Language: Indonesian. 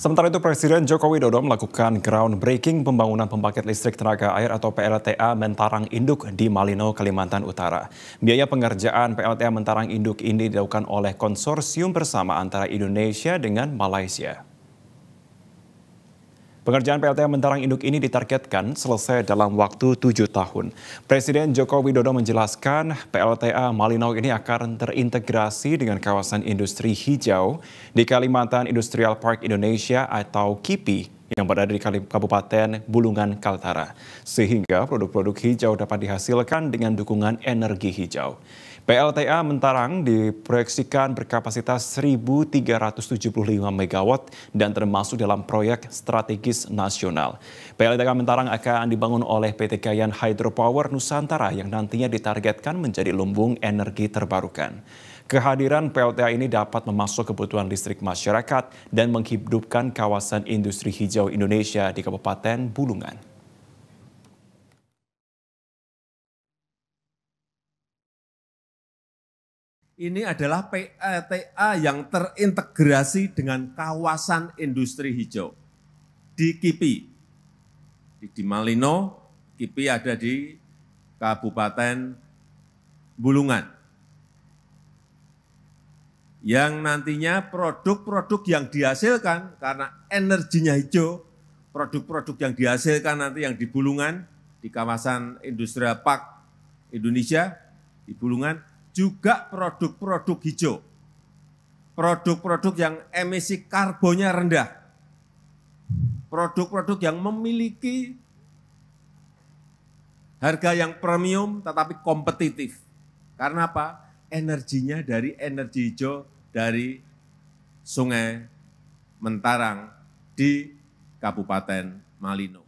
Sementara itu Presiden Joko Widodo melakukan groundbreaking pembangunan pembangkit listrik tenaga air atau PLTA Mentarang Induk di Malino, Kalimantan Utara. Biaya pengerjaan PLTA Mentarang Induk ini dilakukan oleh konsorsium bersama antara Indonesia dengan Malaysia. Pengerjaan PLTA Mentarang Induk ini ditargetkan selesai dalam waktu tujuh tahun. Presiden Joko Widodo menjelaskan PLTA Malinau ini akan terintegrasi dengan kawasan industri hijau di Kalimantan Industrial Park Indonesia atau KIPI yang berada di Kabupaten Bulungan Kaltara, sehingga produk-produk hijau dapat dihasilkan dengan dukungan energi hijau. PLTA Mentarang diproyeksikan berkapasitas 1.375 MW dan termasuk dalam proyek strategis nasional. PLTA Mentarang akan dibangun oleh PT Kayan Hydropower Nusantara yang nantinya ditargetkan menjadi lumbung energi terbarukan. Kehadiran PLTA ini dapat memasuk kebutuhan listrik masyarakat dan menghidupkan kawasan industri hijau Indonesia di Kabupaten Bulungan. ini adalah PLTA yang terintegrasi dengan kawasan industri hijau di KIPI. Di, di KIPI ada di Kabupaten Bulungan yang nantinya produk-produk yang dihasilkan karena energinya hijau, produk-produk yang dihasilkan nanti yang di Bulungan, di kawasan Industrial Park Indonesia, di Bulungan, juga produk-produk hijau, produk-produk yang emisi karbonnya rendah, produk-produk yang memiliki harga yang premium tetapi kompetitif. Karena apa? energinya dari energi hijau dari sungai Mentarang di Kabupaten Malino.